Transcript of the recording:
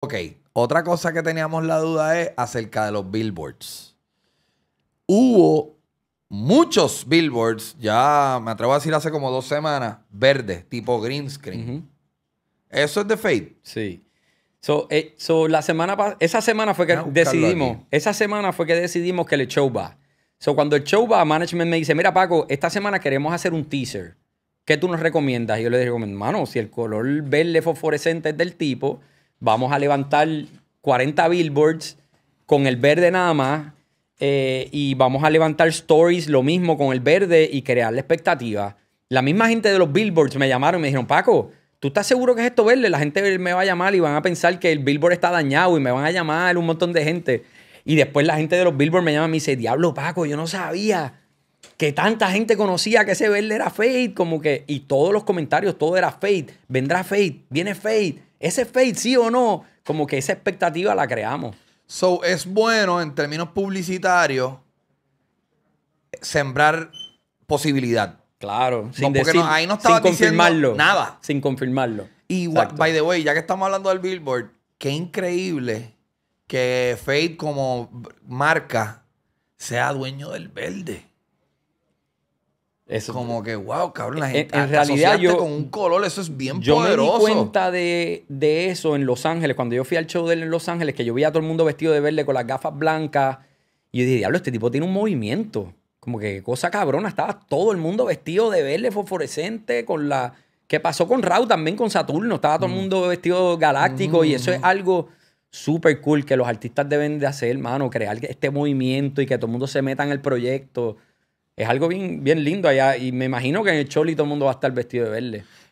Ok, otra cosa que teníamos la duda es acerca de los billboards. Hubo muchos billboards, ya me atrevo a decir hace como dos semanas, verdes, tipo green screen. ¿Eso es de Fade? Sí. Eh, so, la semana esa semana fue que decidimos, esa semana fue que decidimos que el show va. So, cuando el show va, management me dice, mira Paco, esta semana queremos hacer un teaser. ¿Qué tú nos recomiendas? Y yo le digo, hermano, si el color verde fosforescente es del tipo, vamos a levantar 40 billboards con el verde nada más eh, y vamos a levantar stories lo mismo con el verde y crear la expectativa. La misma gente de los billboards me llamaron y me dijeron, Paco, ¿tú estás seguro que es esto verde? La gente me va a llamar y van a pensar que el billboard está dañado y me van a llamar un montón de gente. Y después la gente de los billboards me llama y me dice, diablo Paco, yo no sabía que tanta gente conocía que ese verde era Fade. como que, y todos los comentarios, todo era Fade. vendrá Fade, viene Fade. Ese fade, sí o no, como que esa expectativa la creamos. So, es bueno en términos publicitarios sembrar posibilidad. Claro, sin, decir, ahí no estaba confirmarlo. Nada. Sin confirmarlo. Y by the way, ya que estamos hablando del Billboard, qué increíble que Fade como marca sea dueño del verde. Eso, como que, wow, cabrón, la gente. En, realidad, yo. Con un color, eso es bien poderoso. Yo me di cuenta de, eso en Los Ángeles, cuando yo fui al show de él en Los Ángeles, que yo vi a todo el mundo vestido de verde con las gafas blancas. Y yo dije, diablo, este tipo tiene un movimiento. Como que cosa cabrona, estaba todo el mundo vestido de verde fosforescente con la. Que pasó con Rau también, con Saturno. Estaba todo el mm. mundo vestido galáctico y eso es mm. algo súper cool que los artistas deben de hacer, mano, crear este movimiento y que todo el mundo se meta en el proyecto es algo bien, bien lindo allá. Y me imagino que en el Choli todo el mundo va a estar vestido de verde.